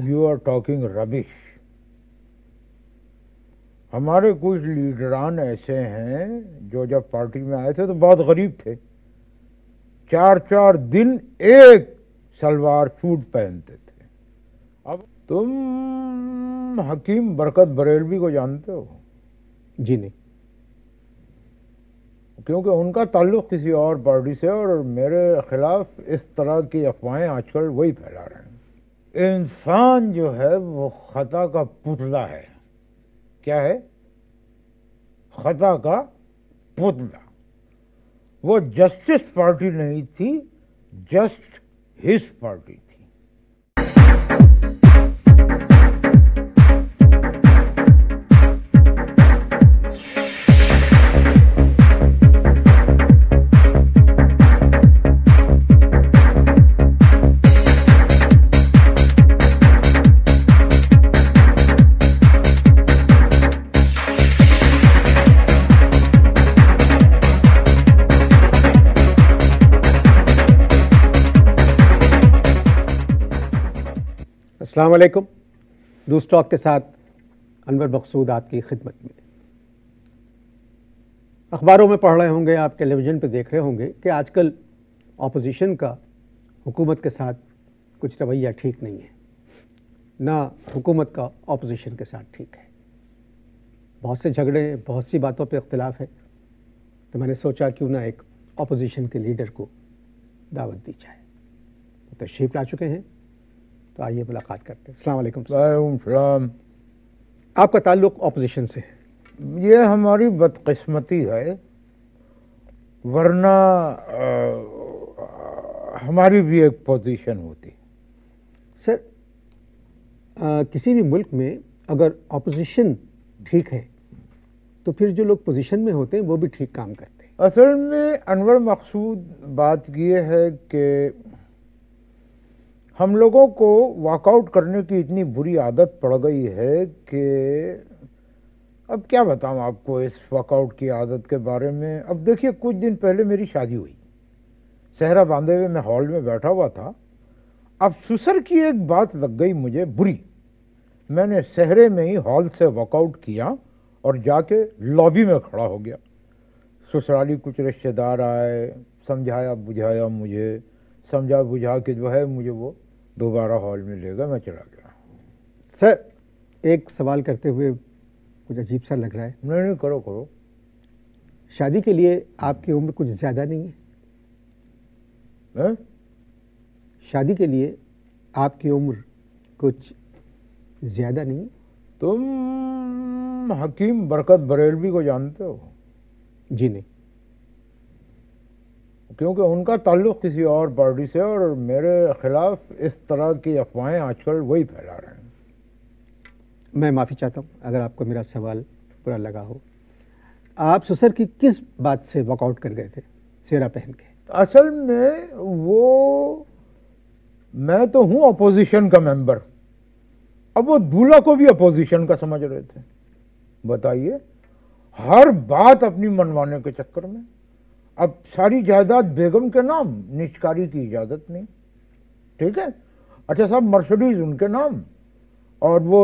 You are talking rubbish हमारे कुछ लीडरान ऐसे हैं जो जब पार्टी में आए थे तो बहुत गरीब थे चार चार दिन एक सलवार सूट पहनते थे अब तुम हकीम बरकत बरेलवी को जानते हो जी नहीं क्योंकि उनका ताल्लुक किसी और पार्टी से और मेरे खिलाफ इस तरह की अफवाहें आजकल वही फैला रहे हैं इंसान जो है वो ख़ता का पुतला है क्या है ख़ता का पुतला वो जस्टिस पार्टी नहीं थी जस्ट हिज पार्टी थी अस्सलाम दू स्टॉक के साथ अनवर मकसूद आपकी खिदमत में अखबारों में पढ़ रहे होंगे आप टेलीविज़न पर देख रहे होंगे कि आजकल ऑपोजिशन का हुकूमत के साथ कुछ रवैया ठीक नहीं है ना हुकूमत का ऑपोजिशन के साथ ठीक है बहुत से झगड़े हैं बहुत सी बातों पे इख्तलाफ है तो मैंने सोचा क्यों ना एक ऑपोजिशन के लीडर को दावत दी जाए वो तो तशरीफ़ ला चुके हैं तो आइए मुलाकात करते हैं सलाम आपका ताल्लुक अपोजिशन से ये हमारी बदकस्मती है वरना आ, हमारी भी एक पोजीशन होती सर आ, किसी भी मुल्क में अगर अपोजिशन ठीक है तो फिर जो लोग पोजीशन में होते हैं वो भी ठीक काम करते हैं असल में अनवर मकसूद बात यह है कि हम लोगों को वॉकआउट करने की इतनी बुरी आदत पड़ गई है कि अब क्या बताऊं आपको इस वॉकआउट की आदत के बारे में अब देखिए कुछ दिन पहले मेरी शादी हुई सहरा बांधे हुए मैं हॉल में बैठा हुआ था अब सुसर की एक बात लग गई मुझे बुरी मैंने सहरे में ही हॉल से वॉकआउट किया और जाके लॉबी में खड़ा हो गया ससुराली कुछ रिश्तेदार आए समझाया बुझाया मुझे समझा बुझा के जो है मुझे वो दोबारा हॉल में लेगा मैं चला गया सर एक सवाल करते हुए कुछ अजीब सा लग रहा है नहीं नहीं करो करो शादी के लिए आपकी उम्र कुछ ज़्यादा नहीं है ए? शादी के लिए आपकी उम्र कुछ ज़्यादा नहीं तुम हकीम बरकत बरेलवी को जानते हो जी नहीं क्योंकि उनका ताल्लुक़ किसी और पार्टी से और मेरे ख़िलाफ़ इस तरह की अफवाहें आजकल वही फैला रहे हैं मैं माफ़ी चाहता हूँ अगर आपको मेरा सवाल पूरा लगा हो आप सुसर की किस बात से वॉकआउट कर गए थे सेरा पहन के असल में वो मैं तो हूँ अपोजिशन का मेंबर अब वो दूल्हा को भी अपोजिशन का समझ रहे थे बताइए हर बात अपनी मनवाने के चक्कर में अब सारी जायदाद बेगम के नाम निचकारी की इजाज़त नहीं ठीक है अच्छा साहब मर्सडीज उनके नाम और वो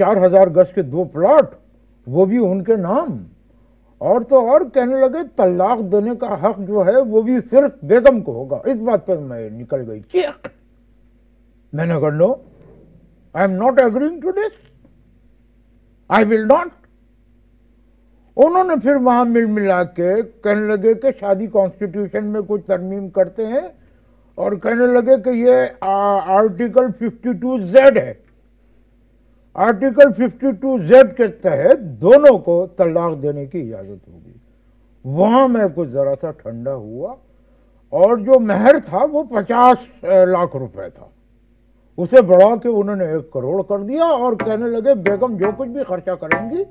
चार हज़ार गज के दो प्लॉट वो भी उनके नाम और तो और कहने लगे तलाक देने का हक जो है वो भी सिर्फ बेगम को होगा इस बात पर मैं निकल गई चेक मैंने कर लो I am not agreeing to this I will not उन्होंने फिर वहाँ मिल मिला के कहने लगे कि शादी कॉन्स्टिट्यूशन में कुछ तरमीम करते हैं और कहने लगे कि ये आ, आर्टिकल 52 जेड है आर्टिकल 52 जेड के तहत दोनों को तलाक देने की इजाज़त होगी वहाँ मैं कुछ ज़रा सा ठंडा हुआ और जो महर था वो पचास लाख रुपए था उसे बढ़ा के उन्होंने एक करोड़ कर दिया और कहने लगे बेगम जो कुछ भी खर्चा करेंगी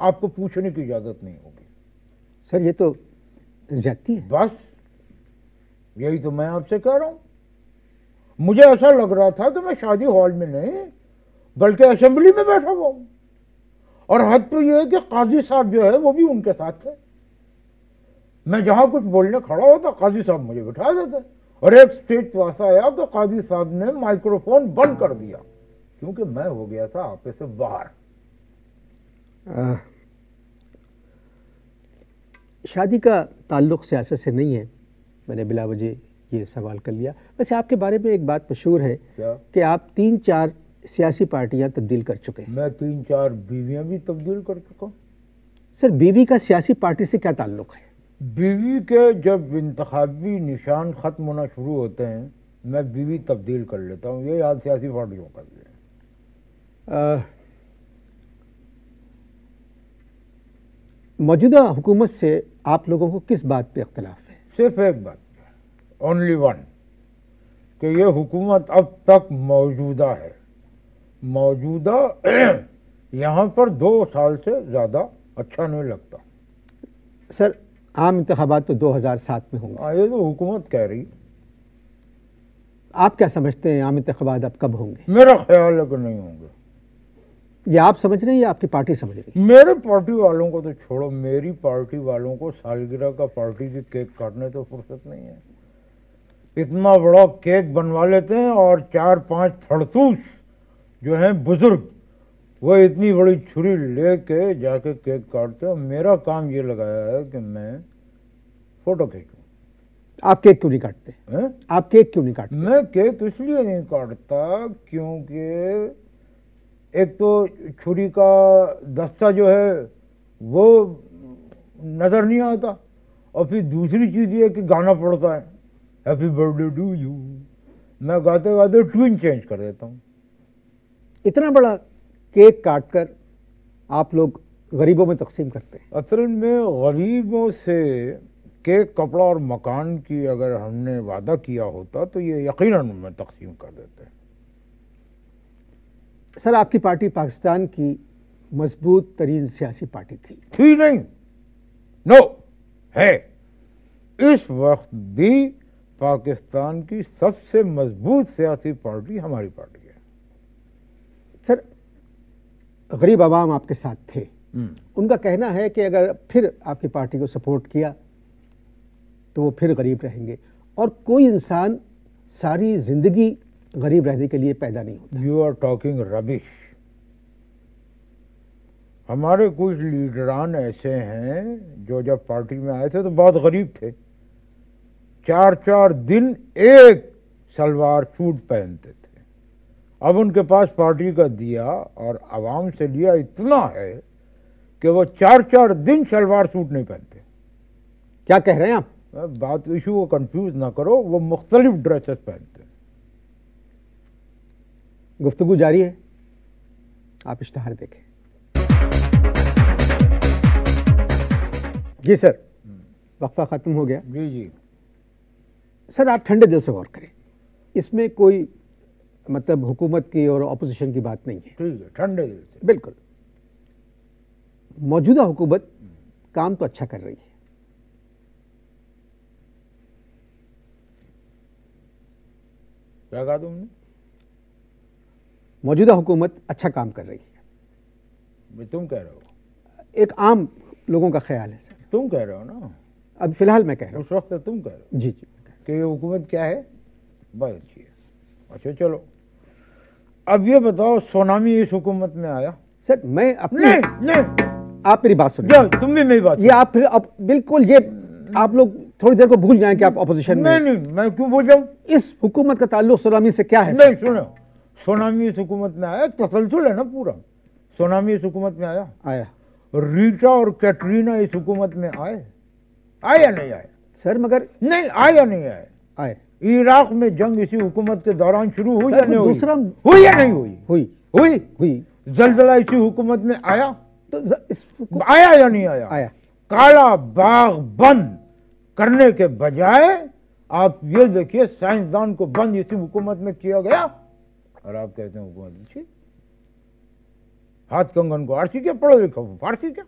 आपको पूछने की इजाज़त नहीं होगी सर ये तो ज्यादती है बस यही तो मैं आपसे कह रहा हूं मुझे ऐसा लग रहा था कि मैं शादी हॉल में नहीं बल्कि असेंबली में बैठा हुआ हूं और हद तो यह है कि काजी साहब जो है वो भी उनके साथ थे मैं जहां कुछ बोलने खड़ा होता काजी साहब मुझे बिठा देते और एक स्टेज तो ऐसा आया कि काजी साहब ने माइक्रोफोन बंद कर दिया क्योंकि मैं हो गया था आपे से बाहर शादी का ताल्लुक़ सियासत से नहीं है मैंने बिला वजह ये सवाल कर लिया वैसे आपके बारे में एक बात मशहूर है कि आप तीन चार सियासी पार्टियां तब्दील कर चुके हैं मैं तीन चार बीवियां भी तब्दील कर चुका हूँ सर बीवी का सियासी पार्टी से क्या ताल्लुक़ है बीवी के जब इंतबी निशान ख़त्म होना शुरू होते हैं मैं बीवी तब्दील कर लेता हूँ ये याद सियासी पार्टियों का भी है मौजूदा हुकूमत से आप लोगों को किस बात पे अख्तिलाफ है सिर्फ एक बात ओनली वन कि ये हुकूमत अब तक मौजूदा है मौजूदा यहाँ पर दो साल से ज़्यादा अच्छा नहीं लगता सर आम इंतबात तो 2007 में होंगे हाँ, ये तो हुकूमत कह रही आप क्या समझते हैं आम इंतबात अब कब होंगे मेरा ख्याल है कि नहीं होंगे ये आप समझ रहे हैं या आपकी पार्टी समझ रही है मेरे पार्टी वालों को तो छोड़ो मेरी पार्टी वालों को सालगिरह का पार्टी की केक काटने तो फुर्सत नहीं है इतना बड़ा केक बनवा लेते हैं और चार पांच फड़सूस जो हैं बुज़ुर्ग वो इतनी बड़ी छुरी ले के जाके केक काटते हैं मेरा काम ये लगाया है कि मैं फ़ोटो खींचूँ आप केक क्यों नहीं काटते हैं आप केक क्यों नहीं काटते मैं केक इसलिए नहीं काटता क्योंकि एक तो छुरी का दस्ता जो है वो नज़र नहीं आता और फिर दूसरी चीज़ ये कि गाना पड़ता है हैप्पी बर्थडे टू यू मैं गाते गाते ट्विन चेंज कर देता हूँ इतना बड़ा केक काट कर आप लोग गरीबों में तकसीम करते हैं असल में गरीबों से केक कपड़ा और मकान की अगर हमने वादा किया होता तो ये यकीनन में तकसीम कर देते हैं सर आपकी पार्टी पाकिस्तान की मजबूत तरीन सियासी पार्टी थी थी नहीं नो है इस वक्त भी पाकिस्तान की सबसे मजबूत सियासी पार्टी हमारी पार्टी है सर गरीब आवाम आपके साथ थे हम्म। उनका कहना है कि अगर फिर आपकी पार्टी को सपोर्ट किया तो वो फिर गरीब रहेंगे और कोई इंसान सारी ज़िंदगी गरीब रहने के लिए पैदा नहीं होता यू आर टॉकिंग रबिश हमारे कुछ लीडरान ऐसे हैं जो जब पार्टी में आए थे तो बहुत गरीब थे चार चार दिन एक सलवार सूट पहनते थे अब उनके पास पार्टी का दिया और आवाम से लिया इतना है कि वो चार चार दिन सलवार सूट नहीं पहनते क्या कह रहे हैं आप बात इशू को कंफ्यूज ना करो वो मुख्तलिफ ड्रेसेस पहनते गुफ्तु जारी है आप इश्तहार देखें जी सर वक्फा ख़त्म हो गया जी जी सर आप ठंडे दिल से गौर करें इसमें कोई मतलब हुकूमत की और अपोजिशन की बात नहीं है ठीक है ठंडे दिल से बिल्कुल मौजूदा हुकूमत काम तो अच्छा कर रही है क्या कहा तुमने मौजूदा हुकूमत अच्छा काम कर रही है तुम कह रहे हो एक आम लोगों का ख्याल है सर तुम कह रहे हो ना अब फिलहाल मैं कह रहा हूँ उस वक्त तो तुम कह रहे हो जी जी कि ये हुकूमत क्या है बहुत अच्छी है अच्छा चलो अब ये बताओ सोनामी इस हुकूमत में आया सर मैं अपने नहीं, नहीं। आप मेरी बात सुनो तुम भी मेरी बात ये आप फिर आप बिल्कुल ये आप लोग थोड़ी देर को भूल जाएं कि आप अपोजिशन में नहीं नहीं मैं क्यों भूल जाऊं इस हुकूमत का ताल्लुक सोनामी से क्या है नहीं सुनो सोनामी इस हुकूमत में आया तसलसल है ना पूरा सोनामी इस हुकूमत में आया आया रीटा और कैटरीना इस हुकूमत में आए आया नहीं आया सर मगर नहीं आया नहीं आया आए इराक में जंग इसी हुकूमत के दौरान शुरू हुई या नहीं हुई दूसरा हुई या नहीं हुई हुई हुई हुई जलजला इसी हुकूमत में आया तो इस आया या नहीं आया आया काला बाग बंद करने के बजाय आप ये देखिए साइंसदान को बंद इसी हुकूमत में किया गया और आप कहते हैं हुकूमत अच्छी हाथ कंगन को आरसी क्या पढ़ो लिखो फारसी क्या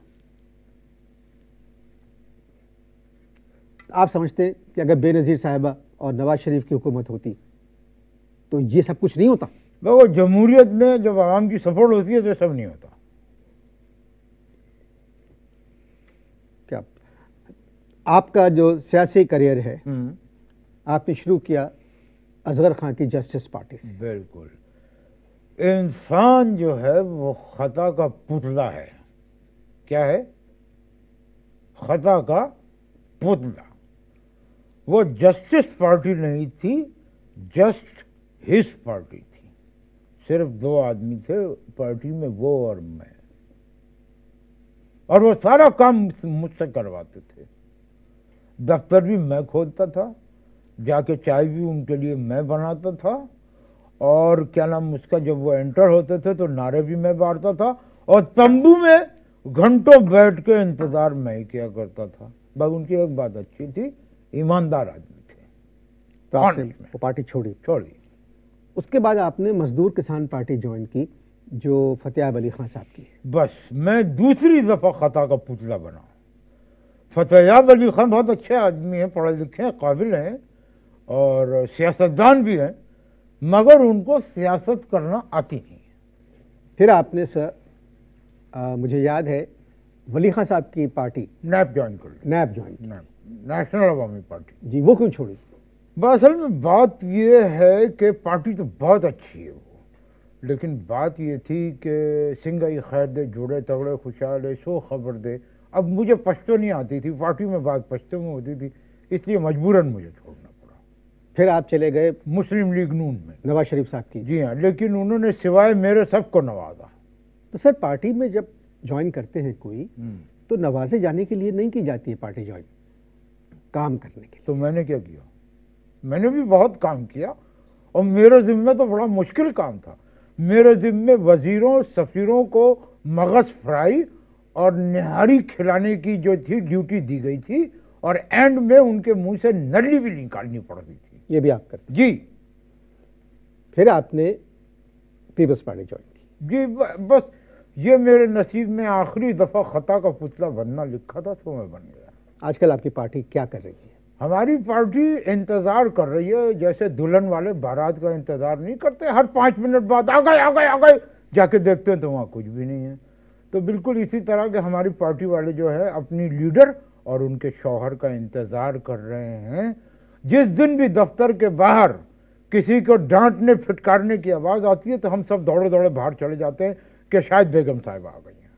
आप समझते हैं कि अगर बेनज़ीर साहिबा और नवाज शरीफ की हुकूमत होती तो ये सब कुछ नहीं होता देखो जमहूरियत में जब आवाम की सफल होती है तो सब नहीं होता क्या आपका जो सियासी करियर है हम्म। आपने शुरू किया असगर खां की जस्टिस पार्टी से बिल्कुल इंसान जो है वो ख़ता का पुतला है क्या है ख़ता का पुतला वो जस्टिस पार्टी नहीं थी जस्ट हिस पार्टी थी सिर्फ दो आदमी थे पार्टी में वो और मैं और वो सारा काम मुझसे करवाते थे दफ्तर भी मैं खोलता था जाके चाय भी उनके लिए मैं बनाता था और क्या नाम उसका जब वो एंटर होते थे तो नारे भी मैं मारता था और तंबू में घंटों बैठ के इंतज़ार मैं किया करता था बस उनकी एक बात अच्छी थी ईमानदार आदमी थे तो वो पार्टी छोड़ी छोड़ी उसके बाद आपने मजदूर किसान पार्टी ज्वाइन की जो फतेह अली खान साहब की बस मैं दूसरी दफ़ा ख़ता का पुतला बना फतेहयाब अली खान बहुत अच्छे आदमी हैं पढ़े लिखे हैं काबिल हैं और सियासतदान भी हैं मगर उनको सियासत करना आती नहीं है फिर आपने सर आ, मुझे याद है वली खान साहब की पार्टी नैब ज्वाइन कर ली NAP join National Awami Party जी वो क्यों छोड़ी असल में बात ये है कि पार्टी तो बहुत अच्छी है वो लेकिन बात ये थी कि सिंगई खैर दे जुड़े तगड़े खुशहाल सो खबर दे अब मुझे पछतो नहीं आती थी पार्टी में बात पछतो में होती थी इसलिए मजबूरन मुझे छोड़ फिर आप चले गए मुस्लिम लीग नून में नवाज शरीफ साहब की जी हाँ लेकिन उन्होंने सिवाय मेरे सबको नवाजा तो सर पार्टी में जब ज्वाइन करते हैं कोई हम्म। तो नवाजे जाने के लिए नहीं की जाती है पार्टी ज्वाइन काम करने के लिए तो मैंने क्या किया मैंने भी बहुत काम किया और मेरे जिम्मे तो बड़ा मुश्किल काम था मेरे जिम्मे वजीरों सफ़ीरों को मगज़ फ्राई और निहारी खिलाने की जो थी ड्यूटी दी गई थी और एंड में उनके मुंह से नली भी निकालनी पड़ती थी ये भी आप करते जी फिर आपने पीपल्स पार्टी ज्वाइन की जी बस ये मेरे नसीब में आखिरी दफ़ा ख़ता का पुतला बनना लिखा था तो मैं बन गया आजकल आपकी पार्टी क्या कर रही है हमारी पार्टी इंतज़ार कर रही है जैसे दुल्हन वाले बारात का इंतज़ार नहीं करते हर पांच मिनट बाद आ गए आ गए आ गए जाके देखते हैं तो वहाँ कुछ भी नहीं है तो बिल्कुल इसी तरह के हमारी पार्टी वाले जो है अपनी लीडर और उनके शौहर का इंतज़ार कर रहे हैं जिस दिन भी दफ्तर के बाहर किसी को डांटने फिटकारने की आवाज़ आती है तो हम सब दौड़े दौड़े बाहर चले जाते हैं कि शायद बेगम साहब आ गई हैं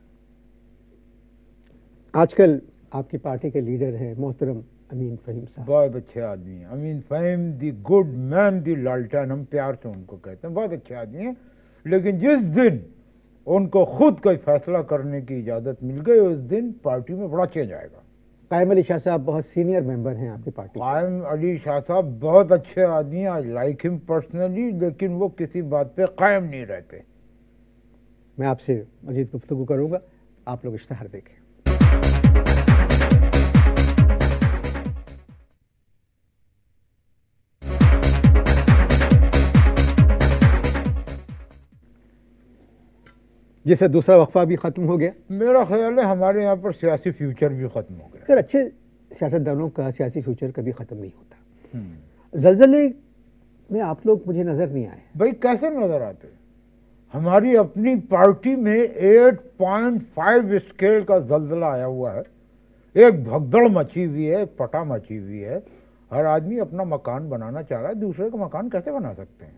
आजकल आपकी पार्टी के लीडर हैं मोहतरम अमीन फ़हीम साहब बहुत अच्छे आदमी हैं Amin Fahim the good man the lantern हम प्यार से उनको कहते हैं बहुत अच्छे आदमी हैं लेकिन जिस दिन उनको खुद कोई फैसला करने की इजाज़त मिल गई उस दिन पार्टी में बड़ा चेंज आएगा कायम अली शाह साहब बहुत सीनियर मेंबर हैं आपकी पार्टी कायम अली शाह साहब बहुत अच्छे आदमी हैं आई लाइक हिम पर्सनली लेकिन वो किसी बात पे कायम नहीं रहते मैं आपसे मजीद गुफ्तु करूँगा आप लोग इश्तहार देखें जिससे दूसरा वक्फा भी ख़त्म हो गया मेरा ख्याल है हमारे यहाँ पर सियासी फ्यूचर भी ख़त्म हो गया सर अच्छे सियासतदानों का सियासी फ्यूचर कभी ख़त्म नहीं होता हम्म। जलजले में आप लोग मुझे नज़र नहीं आए भाई कैसे नज़र आते हमारी अपनी पार्टी में 8.5 स्केल का जलजला आया हुआ है एक भगदड़ मची हुई है एक पटा मची हुई है हर आदमी अपना मकान बनाना चाह रहा है दूसरे का मकान कैसे बना सकते हैं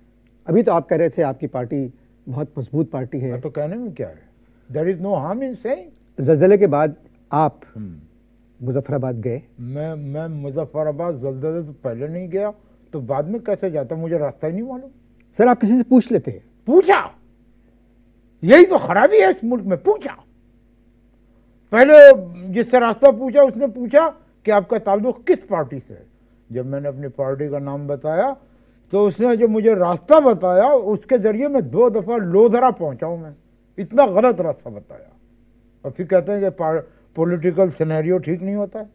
अभी तो आप कह रहे थे आपकी पार्टी बहुत मजबूत पार्टी है हाँ, तो कहने में क्या है there is no harm in से जलजले के बाद आप हम्म। मुजफ्फराबाद गए मैं मैं मुजफ्फराबाद जलजले से पहले नहीं गया तो बाद में कैसे जाता मुझे रास्ता ही नहीं मालूम सर आप किसी से पूछ लेते हैं पूछा यही तो खराबी है इस मुल्क में पूछा पहले जिससे रास्ता पूछा उसने पूछा कि आपका ताल्लुक किस पार्टी से है जब मैंने अपनी पार्टी का नाम बताया तो उसने जो मुझे रास्ता बताया उसके ज़रिए मैं दो दफ़ा लोधरा पहुँचाऊँ मैं इतना गलत रास्ता बताया और फिर कहते हैं कि पॉलिटिकल सिनेरियो ठीक नहीं होता है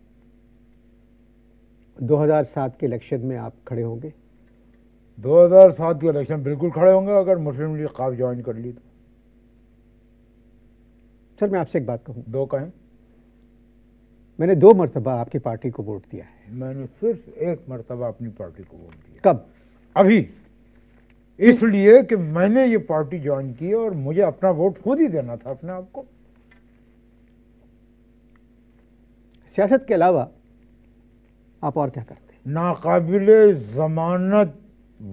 2007 के इलेक्शन में आप खड़े होंगे 2007 के इलेक्शन बिल्कुल खड़े होंगे अगर मुस्लिम लीग काब ज्वाइन कर ली तो सर मैं आपसे एक बात कहूँ दो कहें मैंने दो मरतबा आपकी पार्टी को वोट दिया है मैंने सिर्फ एक मरतबा अपनी पार्टी को वोट दिया कब अभी इसलिए कि मैंने ये पार्टी ज्वाइन की और मुझे अपना वोट खुद ही देना था अपने आप को सियासत के अलावा आप और क्या करते नाकाबिल जमानत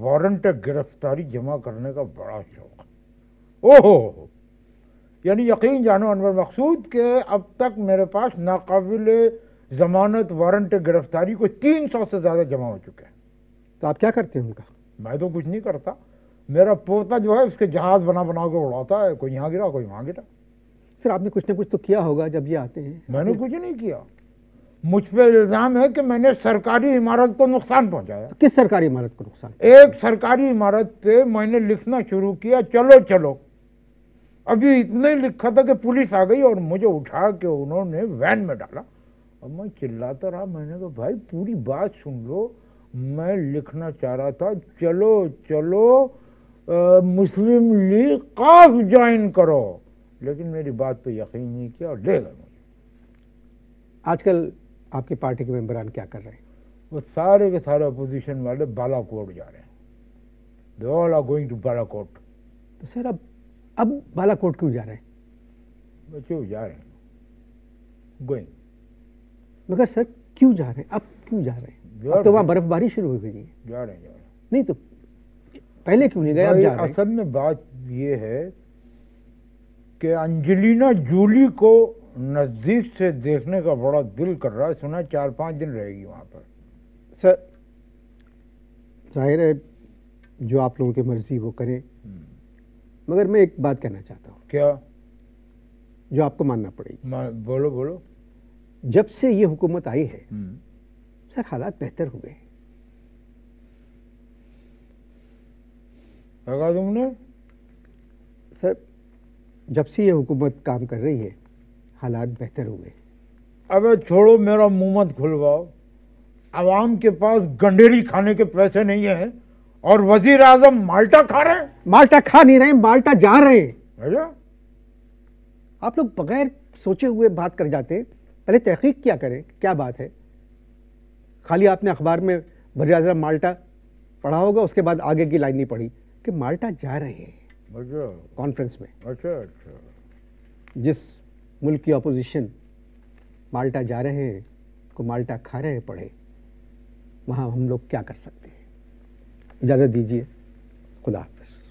वारंट गिरफ्तारी जमा करने का बड़ा शौक ओहो यानी यकीन जानो अनवर मकसूद के अब तक मेरे पास नाकाबिल जमानत वारंट गिरफ्तारी को तीन सौ से ज़्यादा जमा हो चुके हैं तो आप क्या करते हैं उनका मैं तो कुछ नहीं करता मेरा पोता जो है उसके जहाज़ बना बना के उड़ाता है कोई यहाँ गिरा कोई वहाँ गिरा सर आपने कुछ ना कुछ तो किया होगा जब ये आते हैं मैंने कुछ नहीं किया मुझ पर इल्ज़ाम है कि मैंने सरकारी इमारत को नुकसान पहुंचाया तो किस सरकारी इमारत को नुकसान एक सरकारी इमारत पे मैंने लिखना शुरू किया चलो चलो अभी इतने लिखा था कि पुलिस आ गई और मुझे उठा के उन्होंने वैन में डाला और मैं चिल्लाता रहा मैंने कहा भाई पूरी बात सुन लो मैं लिखना चाह रहा था चलो चलो आ, मुस्लिम लीग काफ ज्वाइन करो लेकिन मेरी बात पे यकीन नहीं किया और ले गए मुझे आजकल आपकी पार्टी के मेम्बरान क्या कर रहे हैं वो सारे के सारे अपोजिशन वाले बालाकोट जा रहे हैं they all are going to Balakot तो सर अब अब बालाकोट क्यों जा रहे हैं बच्चे जा रहे हैं गोइंग मगर सर क्यों जा रहे हैं अब क्यों जा रहे हैं अब तो वहाँ बर्फबारी शुरू हो गई जा रहे जा रहे नहीं तो पहले क्यों नहीं गए असल में बात ये है कि अंजलिना जूली को नज़दीक से देखने का बड़ा दिल कर रहा है सुना चार पाँच दिन रहेगी वहाँ पर सर जाहिर है जो आप लोगों की मर्जी वो करें हम्म। मगर मैं एक बात कहना चाहता हूँ क्या जो आपको मानना पड़ेगी बोलो बोलो जब से ये हुकूमत आई है हम्म। सर हालात बेहतर हुए लगा तुमने सर जब से ये हुकूमत काम कर रही है हालात बेहतर हुए अबे छोड़ो मेरा मुंह मत खुलवाओ आवाम के पास गंडेरी खाने के पैसे नहीं है और वजीर आजम माल्टा खा रहे हैं माल्टा खा नहीं रहे माल्टा जा रहे हैं अच्छा? आप लोग बगैर सोचे हुए बात कर जाते पहले तहकीक क्या करें क्या बात है खाली आपने अखबार में भजाजरा माल्टा पढ़ा होगा उसके बाद आगे की लाइन नहीं पढ़ी कि माल्टा जा रहे हैं अच्छा कॉन्फ्रेंस में अच्छा अच्छा जिस मुल्क की अपोजिशन माल्टा जा रहे हैं को माल्टा खा रहे हैं पढ़े वहाँ हम लोग क्या कर सकते हैं इजाज़त दीजिए खुदा हाफ